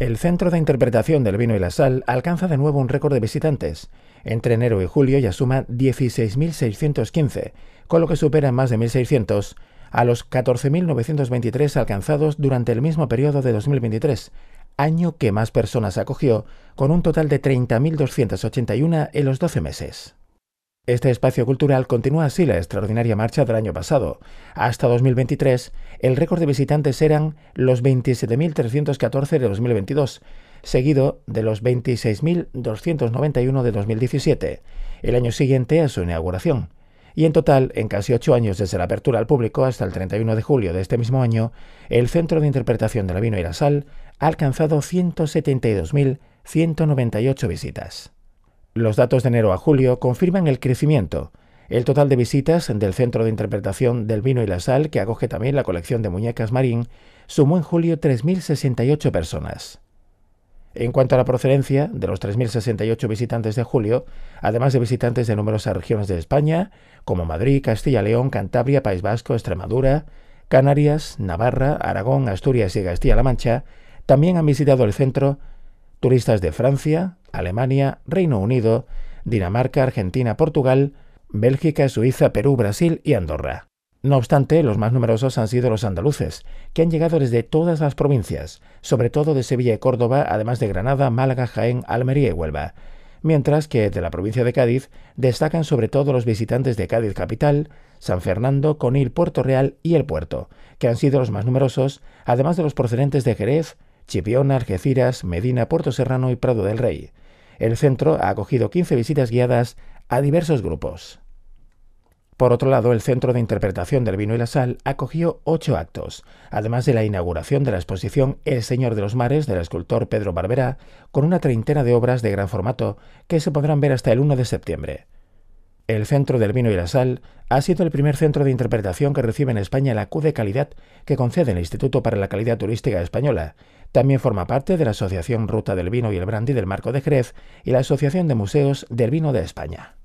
El Centro de Interpretación del Vino y la Sal alcanza de nuevo un récord de visitantes. Entre enero y julio ya suma 16.615, con lo que supera más de 1.600 a los 14.923 alcanzados durante el mismo periodo de 2023, año que más personas acogió, con un total de 30.281 en los 12 meses. Este espacio cultural continúa así la extraordinaria marcha del año pasado. Hasta 2023, el récord de visitantes eran los 27.314 de 2022, seguido de los 26.291 de 2017, el año siguiente a su inauguración. Y en total, en casi ocho años desde la apertura al público hasta el 31 de julio de este mismo año, el Centro de Interpretación la Vino y la Sal ha alcanzado 172.198 visitas. Los datos de enero a julio confirman el crecimiento. El total de visitas del Centro de Interpretación del Vino y la Sal, que acoge también la colección de muñecas Marín, sumó en julio 3.068 personas. En cuanto a la procedencia de los 3.068 visitantes de julio, además de visitantes de numerosas regiones de España, como Madrid, Castilla, León, Cantabria, País Vasco, Extremadura, Canarias, Navarra, Aragón, Asturias y Castilla-La Mancha, también han visitado el centro turistas de Francia, Alemania, Reino Unido, Dinamarca, Argentina, Portugal, Bélgica, Suiza, Perú, Brasil y Andorra. No obstante, los más numerosos han sido los andaluces, que han llegado desde todas las provincias, sobre todo de Sevilla y Córdoba, además de Granada, Málaga, Jaén, Almería y Huelva, mientras que de la provincia de Cádiz destacan sobre todo los visitantes de Cádiz capital, San Fernando, Conil, Puerto Real y El Puerto, que han sido los más numerosos, además de los procedentes de Jerez, Chipiona, Algeciras, Medina, Puerto Serrano y Prado del Rey. El centro ha acogido 15 visitas guiadas a diversos grupos. Por otro lado, el Centro de Interpretación del Vino y la Sal acogió ocho actos, además de la inauguración de la exposición El Señor de los Mares del escultor Pedro Barberá, con una treintena de obras de gran formato que se podrán ver hasta el 1 de septiembre. El Centro del Vino y la Sal ha sido el primer centro de interpretación que recibe en España la Q de calidad que concede el Instituto para la Calidad Turística Española, también forma parte de la Asociación Ruta del Vino y el Brandy del Marco de Jerez y la Asociación de Museos del Vino de España.